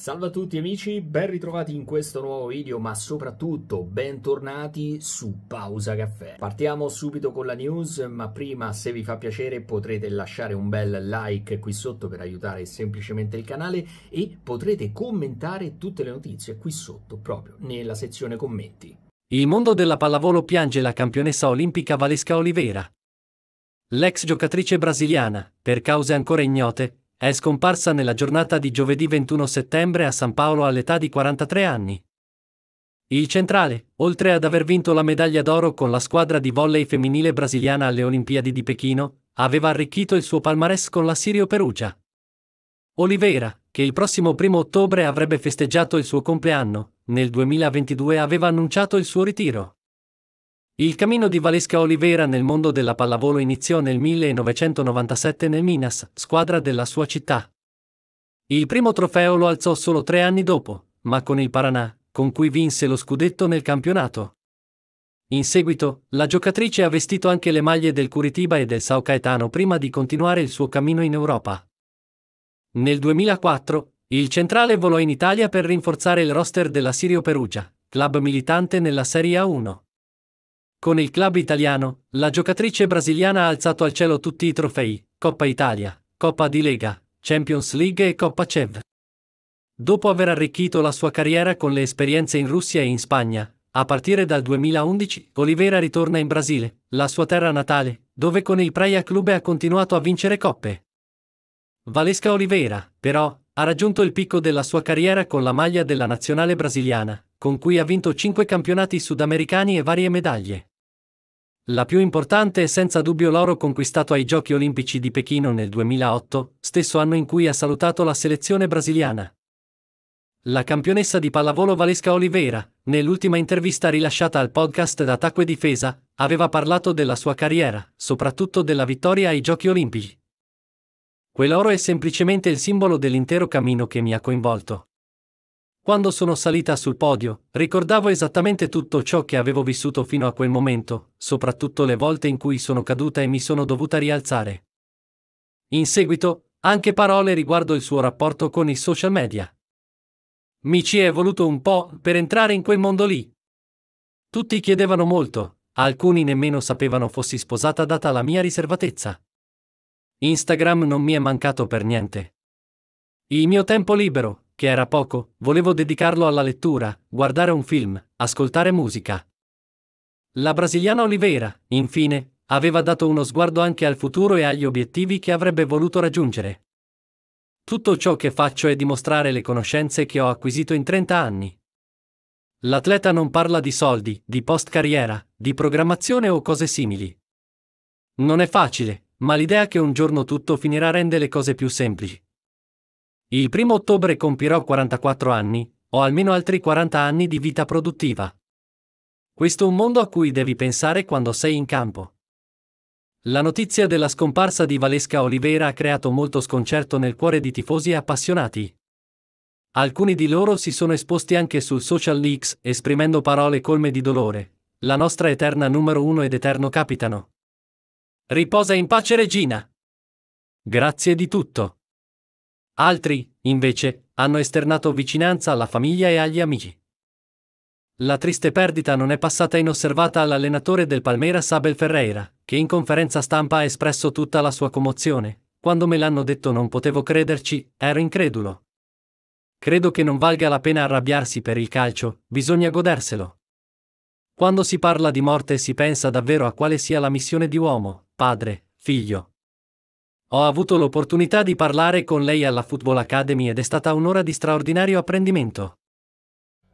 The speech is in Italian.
Salve a tutti amici, ben ritrovati in questo nuovo video, ma soprattutto bentornati su Pausa Caffè. Partiamo subito con la news, ma prima se vi fa piacere potrete lasciare un bel like qui sotto per aiutare semplicemente il canale e potrete commentare tutte le notizie qui sotto, proprio nella sezione commenti. Il mondo della pallavolo piange la campionessa olimpica Valesca Oliveira. L'ex giocatrice brasiliana, per cause ancora ignote, è scomparsa nella giornata di giovedì 21 settembre a San Paolo all'età di 43 anni. Il centrale, oltre ad aver vinto la medaglia d'oro con la squadra di volley femminile brasiliana alle Olimpiadi di Pechino, aveva arricchito il suo palmarès con la Sirio Perugia. Oliveira, che il prossimo primo ottobre avrebbe festeggiato il suo compleanno, nel 2022 aveva annunciato il suo ritiro. Il cammino di Valesca Oliveira nel mondo della pallavolo iniziò nel 1997 nel Minas, squadra della sua città. Il primo trofeo lo alzò solo tre anni dopo, ma con il Paranà, con cui vinse lo scudetto nel campionato. In seguito, la giocatrice ha vestito anche le maglie del Curitiba e del Sao Caetano prima di continuare il suo cammino in Europa. Nel 2004, il centrale volò in Italia per rinforzare il roster della Sirio Perugia, club militante nella Serie A1. Con il club italiano, la giocatrice brasiliana ha alzato al cielo tutti i trofei, Coppa Italia, Coppa di Lega, Champions League e Coppa CEV. Dopo aver arricchito la sua carriera con le esperienze in Russia e in Spagna, a partire dal 2011, Oliveira ritorna in Brasile, la sua terra natale, dove con il Praia Clube ha continuato a vincere coppe. Valesca Oliveira, però, ha raggiunto il picco della sua carriera con la maglia della nazionale brasiliana, con cui ha vinto 5 campionati sudamericani e varie medaglie. La più importante è senza dubbio l'oro conquistato ai Giochi Olimpici di Pechino nel 2008, stesso anno in cui ha salutato la selezione brasiliana. La campionessa di pallavolo Valesca Oliveira, nell'ultima intervista rilasciata al podcast d'attacco e Difesa, aveva parlato della sua carriera, soprattutto della vittoria ai Giochi Olimpici. Quell'oro è semplicemente il simbolo dell'intero cammino che mi ha coinvolto, quando sono salita sul podio, ricordavo esattamente tutto ciò che avevo vissuto fino a quel momento, soprattutto le volte in cui sono caduta e mi sono dovuta rialzare. In seguito, anche parole riguardo il suo rapporto con i social media. Mi ci è voluto un po' per entrare in quel mondo lì. Tutti chiedevano molto, alcuni nemmeno sapevano fossi sposata data la mia riservatezza. Instagram non mi è mancato per niente. Il mio tempo libero, che era poco, volevo dedicarlo alla lettura, guardare un film, ascoltare musica. La brasiliana Oliveira, infine, aveva dato uno sguardo anche al futuro e agli obiettivi che avrebbe voluto raggiungere. Tutto ciò che faccio è dimostrare le conoscenze che ho acquisito in 30 anni. L'atleta non parla di soldi, di post carriera, di programmazione o cose simili. Non è facile, ma l'idea che un giorno tutto finirà rende le cose più semplici. Il primo ottobre compirò 44 anni, o almeno altri 40 anni di vita produttiva. Questo è un mondo a cui devi pensare quando sei in campo. La notizia della scomparsa di Valesca Oliveira ha creato molto sconcerto nel cuore di tifosi e appassionati. Alcuni di loro si sono esposti anche sul social leaks esprimendo parole colme di dolore. La nostra eterna numero uno ed eterno capitano. Riposa in pace Regina. Grazie di tutto. Altri, invece, hanno esternato vicinanza alla famiglia e agli amici. La triste perdita non è passata inosservata all'allenatore del Palmeiras Abel Ferreira, che in conferenza stampa ha espresso tutta la sua commozione. Quando me l'hanno detto non potevo crederci, ero incredulo. Credo che non valga la pena arrabbiarsi per il calcio, bisogna goderselo. Quando si parla di morte si pensa davvero a quale sia la missione di uomo, padre, figlio, ho avuto l'opportunità di parlare con lei alla Football Academy ed è stata un'ora di straordinario apprendimento.